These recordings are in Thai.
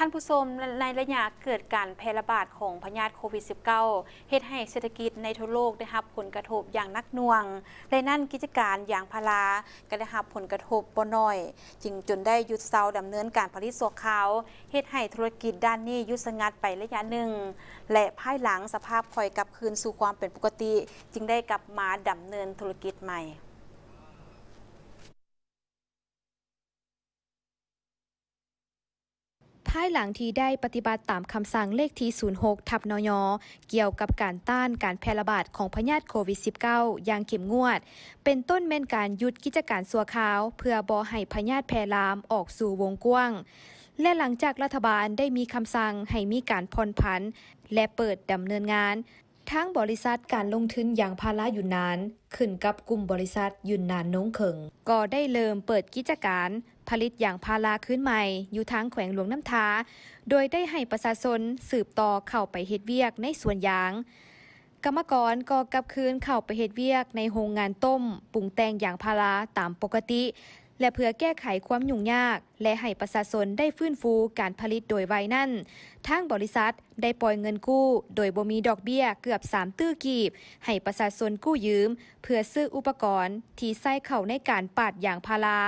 ท่านผู้ชมในระยะเกิดการแพร่ระบาดของพยาธิโควิด -19 เหตุให้เศรษฐกิจในทั่วโลกได้รับผลกระทบอย่างนักหน่วง และนั่นกิจการอย่างพาราก็ได้รับผลกระทบบ่น้อย จึงจนได้หยุดเซาดำเนินการผลิตสวขาว เหตุให้ธุรกิจด้านนี้ยุดสงัดไประยะหนึ่ง และภายหลังสภาพคอยกลับคืนสู่ความเป็นปกติ จึงได้กลับมาดำเนินธุรกิจใหม่ายหลังที่ได้ปฏิบัติตามคำสั่งเลขที่06ทับนยเกี่ยวกับการต้านการแพร่ระบาดของพยาธิโควิด -19 อย่างเข้มงวด เป็นต้นเม่นการยุดกิจการสัวขาว เพื่อบอให้พยาธิแพร่ลามออกสู่วงกว้าง และหลังจากรัฐบาลได้มีคำสั่งให้มีการผ่อนผันและเปิดดำเนินงานทั้งบริษัทการลงทุนอย่างพาราอยู่นานขึ้นกับกลุ่มบริษัทยุนนานน้งเขิงก็ได้เริ่มเปิดกิจการ ผลิตอย่างพาราขึ้นใหม่อยู่ทางแขวงหลวงน้ำทาโดยได้ให้ประชาชนสืบต่อเข้าไปเฮ็ดเวียกในสวนยาง กรรมกรก็กลับคืนเข้าไปเฮ็ดเวียกในโรงงานต้มปรุงแต่งอย่างพาราตามปกติและเพื่อแก้ไขความยุ่งยาก และให้ประชาชนได้ฟื้นฟูการผลิตโดยไวนั่นทางบริษัทได้ปล่อยเงินกู้โดยบ่มีดอกเบี้ยเกือบ 3 ตื้อกีบ ให้ประชาชนกู้ยืม เพื่อซื้ออุปกรณ์ ที่ใส่เข้าในการปาดอย่างพารา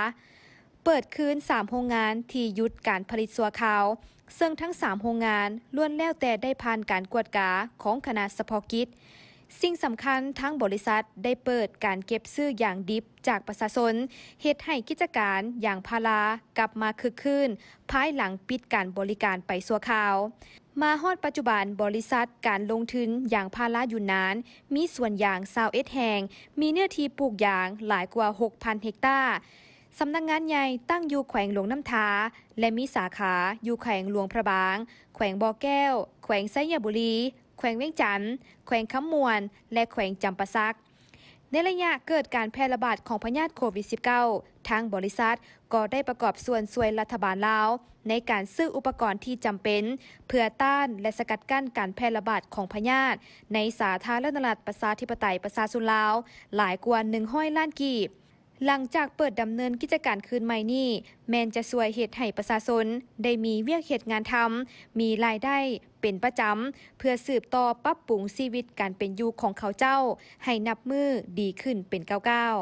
เปิดคืน 3โรงงานที่ยุดการผลิตสัวขาวซึ่งทั้ง 3โรงงานล้วนแล้วแต่ได้ผ่านการกวดกาของคณะสภกิจสิ่งสำคัญทั้งบริษัทได้เปิดการเก็บซื้ออย่างดิบจากประชาชนเหตุให้กิจการอย่างพารากลับมาคึกคืนภายหลังปิดการบริการไปสัวคราว มาฮอดปัจจุบันบริษัทการลงทุนอย่างพาราอยู่นาน มีส่วนอย่างซาวเอสแหงมีเนื้อที่ปลูกยางหลายกว่า 6,000เฮกตาร์ สำนักงงานใหญ่ตั้งอยู่แขวงหลวงน้ำทา และมีสาขาอยู่แขวงหลวงพระบาง แขวงบ่อแก้ว แขวงไซยบุรีแขวงเวียงจันทร์แขวงคำมวน และแขวงจำปาซักในระยะเกิดการแพร่ระบาดของพยาธิโควิด -19 ทางบริษัทก็ได้ประกอบส่วนส่วยรัฐบาลลาว ในการซื้ออุปกรณ์ที่จำเป็น เพื่อต้านและสกัดกั้นการแพร่ระบาดของพยาธิในสาธารณรัฐประชาธิปไตยประชาชนลาวหลายกว่า1อยล้านกีบหลังจากเปิดดำเนินกิจการคืนใหม่นี้ แมนจะสวยเหตุให้ประชาชนได้มีเวียกเหตุงานทำมีรายได้เป็นประจำเพื่อสืบต่อปรับปรุงชีวิตการเป็นอยู่ของเขาเจ้า ให้นับมือดีขึ้นเป็นก้าว